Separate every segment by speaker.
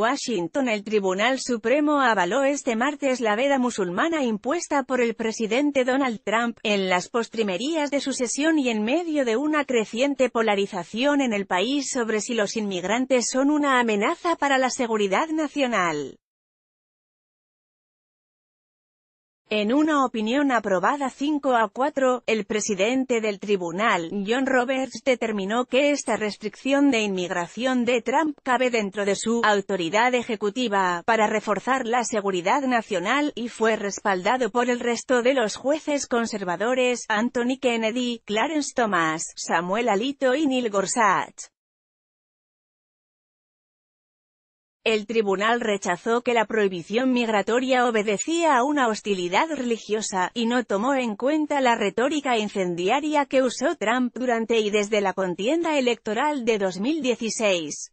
Speaker 1: Washington el Tribunal Supremo avaló este martes la veda musulmana impuesta por el presidente Donald Trump, en las postrimerías de su sesión y en medio de una creciente polarización en el país sobre si los inmigrantes son una amenaza para la seguridad nacional. En una opinión aprobada 5 a 4, el presidente del tribunal, John Roberts, determinó que esta restricción de inmigración de Trump cabe dentro de su autoridad ejecutiva para reforzar la seguridad nacional y fue respaldado por el resto de los jueces conservadores, Anthony Kennedy, Clarence Thomas, Samuel Alito y Neil Gorsuch. El tribunal rechazó que la prohibición migratoria obedecía a una hostilidad religiosa, y no tomó en cuenta la retórica incendiaria que usó Trump durante y desde la contienda electoral de 2016.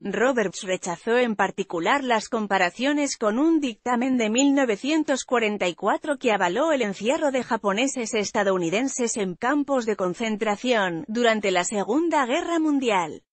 Speaker 1: Roberts rechazó en particular las comparaciones con un dictamen de 1944 que avaló el encierro de japoneses e estadounidenses en campos de concentración, durante la Segunda Guerra Mundial.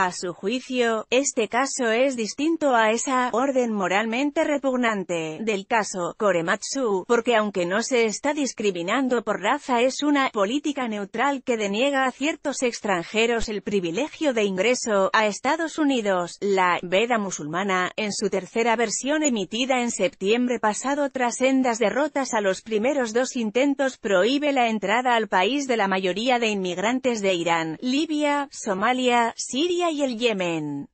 Speaker 1: A su juicio, este caso es distinto a esa orden moralmente repugnante del caso Korematsu, porque aunque no se está discriminando por raza es una política neutral que deniega a ciertos extranjeros el privilegio de ingreso a Estados Unidos. La Veda musulmana, en su tercera versión emitida en septiembre pasado tras sendas derrotas a los primeros dos intentos prohíbe la entrada al país de la mayoría de inmigrantes de Irán, Libia, Somalia, Siria y el Yemen.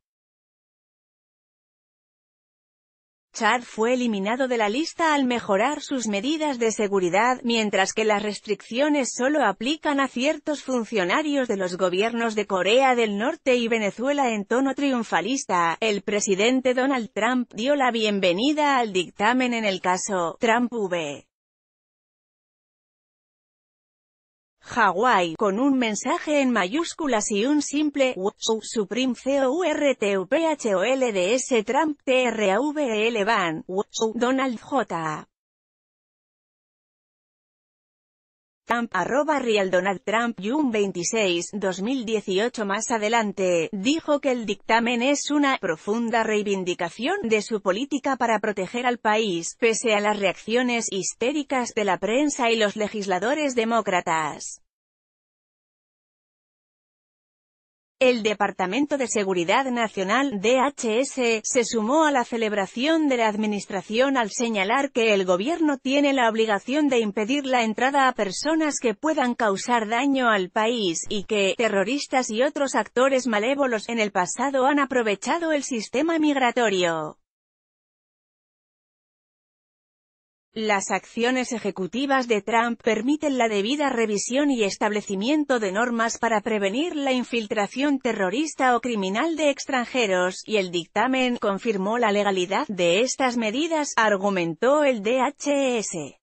Speaker 1: Chad fue eliminado de la lista al mejorar sus medidas de seguridad, mientras que las restricciones solo aplican a ciertos funcionarios de los gobiernos de Corea del Norte y Venezuela en tono triunfalista. El presidente Donald Trump dio la bienvenida al dictamen en el caso Trump v. Hawái, con un mensaje en mayúsculas y un simple WOW, Supreme s Trump TRAVL e BAN, e WOW, Donald J. Trump, arroba Real Donald Trump, un 26, 2018 Más adelante, dijo que el dictamen es una «profunda reivindicación» de su política para proteger al país, pese a las reacciones histéricas de la prensa y los legisladores demócratas. El Departamento de Seguridad Nacional, DHS, se sumó a la celebración de la administración al señalar que el gobierno tiene la obligación de impedir la entrada a personas que puedan causar daño al país, y que, terroristas y otros actores malévolos en el pasado han aprovechado el sistema migratorio. Las acciones ejecutivas de Trump permiten la debida revisión y establecimiento de normas para prevenir la infiltración terrorista o criminal de extranjeros, y el dictamen confirmó la legalidad de estas medidas, argumentó el DHS.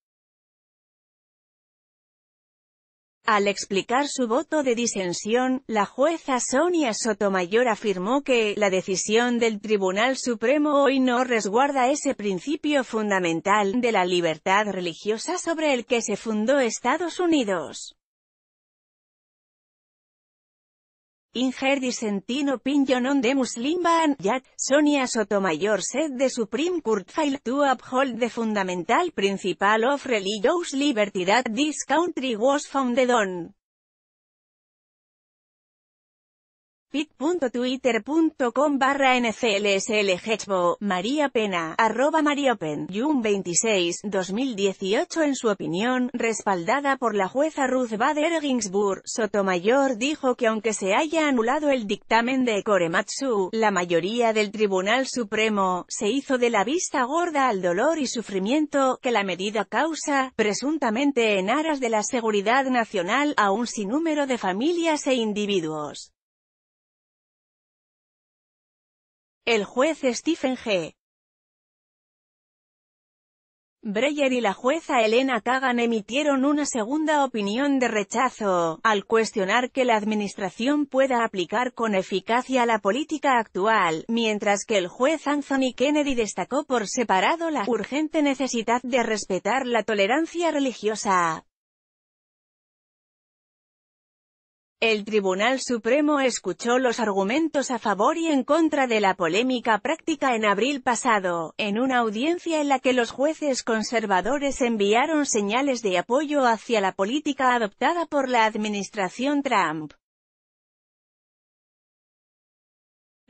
Speaker 1: Al explicar su voto de disensión, la jueza Sonia Sotomayor afirmó que, la decisión del Tribunal Supremo hoy no resguarda ese principio fundamental de la libertad religiosa sobre el que se fundó Estados Unidos. Inger her dissenting opinion on the Muslim ban, Sonia Sotomayor said the Supreme Court failed to uphold the fundamental principle of religious liberty that this country was founded on. pic.twitter.com barra nclslgexbo, María Pena, arroba 26, 2018 En su opinión, respaldada por la jueza Ruth Bader Ginsburg, Sotomayor dijo que aunque se haya anulado el dictamen de Korematsu, la mayoría del Tribunal Supremo, se hizo de la vista gorda al dolor y sufrimiento que la medida causa, presuntamente en aras de la seguridad nacional, a un sinnúmero de familias e individuos. El juez Stephen G. Breyer y la jueza Elena Kagan emitieron una segunda opinión de rechazo, al cuestionar que la administración pueda aplicar con eficacia la política actual, mientras que el juez Anthony Kennedy destacó por separado la urgente necesidad de respetar la tolerancia religiosa. El Tribunal Supremo escuchó los argumentos a favor y en contra de la polémica práctica en abril pasado, en una audiencia en la que los jueces conservadores enviaron señales de apoyo hacia la política adoptada por la administración Trump.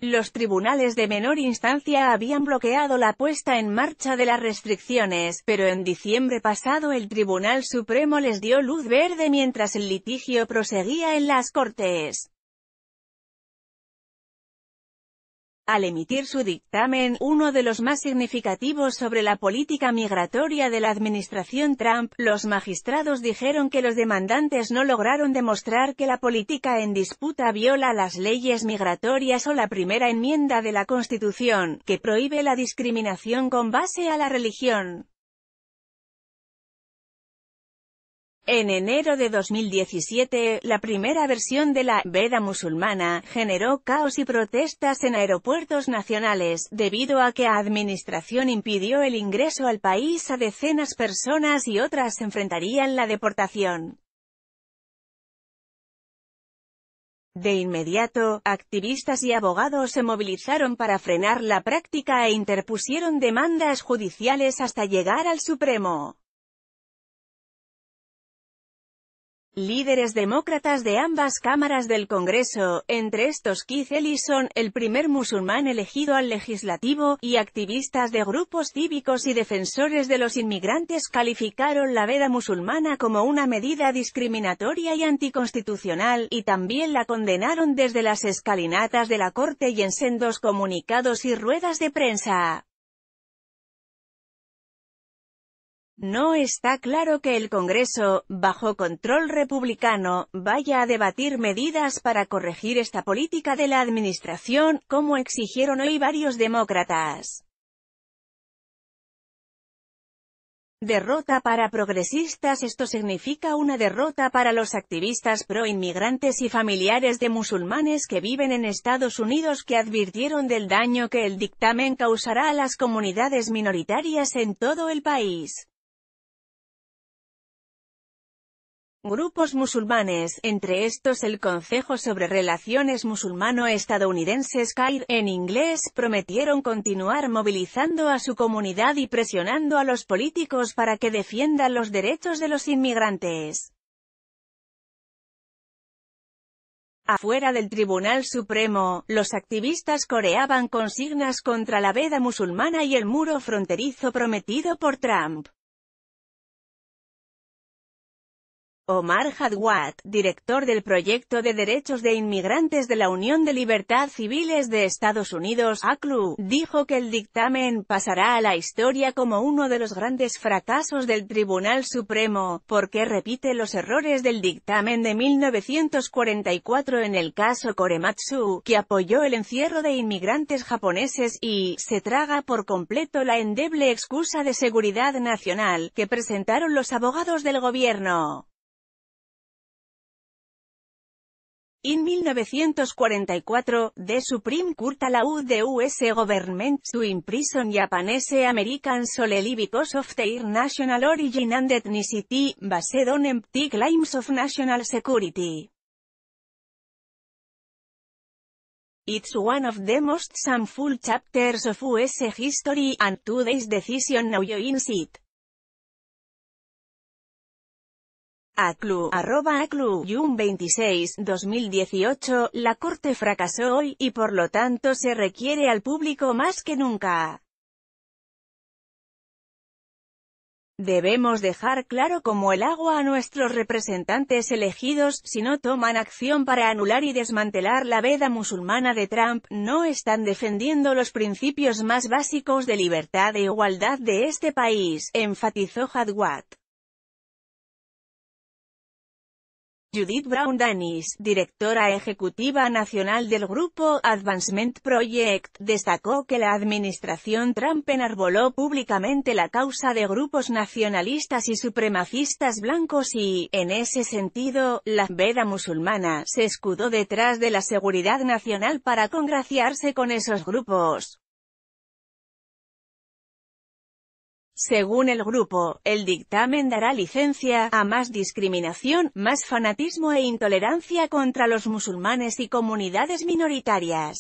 Speaker 1: Los tribunales de menor instancia habían bloqueado la puesta en marcha de las restricciones, pero en diciembre pasado el Tribunal Supremo les dio luz verde mientras el litigio proseguía en las Cortes. al emitir su dictamen, uno de los más significativos sobre la política migratoria de la administración Trump, los magistrados dijeron que los demandantes no lograron demostrar que la política en disputa viola las leyes migratorias o la primera enmienda de la Constitución, que prohíbe la discriminación con base a la religión. En enero de 2017, la primera versión de la «veda musulmana» generó caos y protestas en aeropuertos nacionales, debido a que la administración impidió el ingreso al país a decenas personas y otras enfrentarían la deportación. De inmediato, activistas y abogados se movilizaron para frenar la práctica e interpusieron demandas judiciales hasta llegar al Supremo. Líderes demócratas de ambas cámaras del Congreso, entre estos Keith Ellison, el primer musulmán elegido al legislativo, y activistas de grupos cívicos y defensores de los inmigrantes calificaron la veda musulmana como una medida discriminatoria y anticonstitucional, y también la condenaron desde las escalinatas de la corte y en sendos comunicados y ruedas de prensa. No está claro que el Congreso, bajo control republicano, vaya a debatir medidas para corregir esta política de la administración, como exigieron hoy varios demócratas. Derrota para progresistas Esto significa una derrota para los activistas pro-inmigrantes y familiares de musulmanes que viven en Estados Unidos que advirtieron del daño que el dictamen causará a las comunidades minoritarias en todo el país. grupos musulmanes, entre estos el Consejo sobre Relaciones Musulmano-Estadounidenses CAIR, en inglés, prometieron continuar movilizando a su comunidad y presionando a los políticos para que defiendan los derechos de los inmigrantes. Afuera del Tribunal Supremo, los activistas coreaban consignas contra la veda musulmana y el muro fronterizo prometido por Trump. Omar Hadwat, director del proyecto de derechos de inmigrantes de la Unión de Libertad Civiles de Estados Unidos, ACLU, dijo que el dictamen pasará a la historia como uno de los grandes fracasos del Tribunal Supremo, porque repite los errores del dictamen de 1944 en el caso Korematsu, que apoyó el encierro de inmigrantes japoneses y, se traga por completo la endeble excusa de seguridad nacional, que presentaron los abogados del gobierno. In 1944, the Supreme Court allowed the U.S. government to imprison Japanese Americans solely because of their national origin and ethnicity, based on empty claims of national security. It's one of the most shameful chapters of U.S. history, and today's decision now joins it. Aclu, arroba Aclu, Jun 26, 2018, la corte fracasó hoy, y por lo tanto se requiere al público más que nunca. Debemos dejar claro como el agua a nuestros representantes elegidos, si no toman acción para anular y desmantelar la veda musulmana de Trump, no están defendiendo los principios más básicos de libertad e igualdad de este país, enfatizó Hadwat. Judith Brown Danis, directora ejecutiva nacional del grupo Advancement Project, destacó que la administración Trump enarboló públicamente la causa de grupos nacionalistas y supremacistas blancos y, en ese sentido, la veda musulmana se escudó detrás de la seguridad nacional para congraciarse con esos grupos. Según el grupo, el dictamen dará licencia a más discriminación, más fanatismo e intolerancia contra los musulmanes y comunidades minoritarias.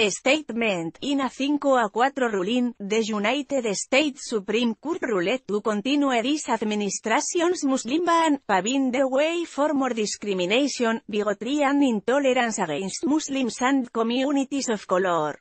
Speaker 1: Statement in 5 a 4 ruling, the United States Supreme Court ruled to continue this administration's Muslim ban, paving the way for more discrimination, bigotry and intolerance against Muslims and communities of color.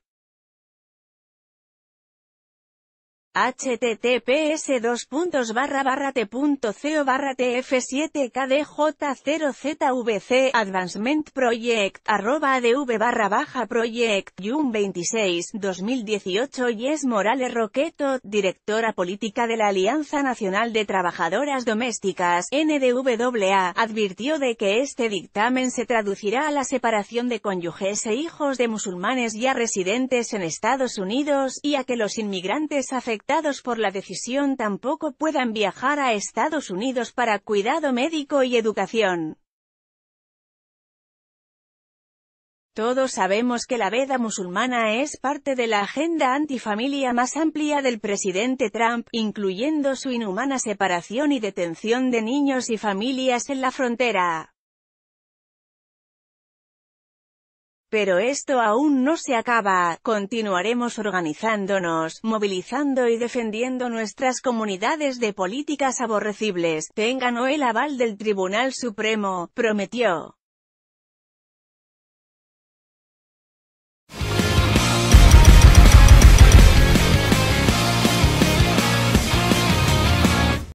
Speaker 1: https 2 barra barra tf7kdj0zvc advancement project 26 2018 Yes Morales Roqueto, directora política de la Alianza Nacional de Trabajadoras Domésticas NDWA, advirtió de que este dictamen se traducirá a la separación de cónyuges e hijos de musulmanes ya residentes en Estados Unidos y a que los inmigrantes afectados afectados por la decisión tampoco puedan viajar a Estados Unidos para cuidado médico y educación. Todos sabemos que la veda musulmana es parte de la agenda antifamilia más amplia del presidente Trump, incluyendo su inhumana separación y detención de niños y familias en la frontera. Pero esto aún no se acaba, continuaremos organizándonos, movilizando y defendiendo nuestras comunidades de políticas aborrecibles, tengan o el aval del Tribunal Supremo, prometió.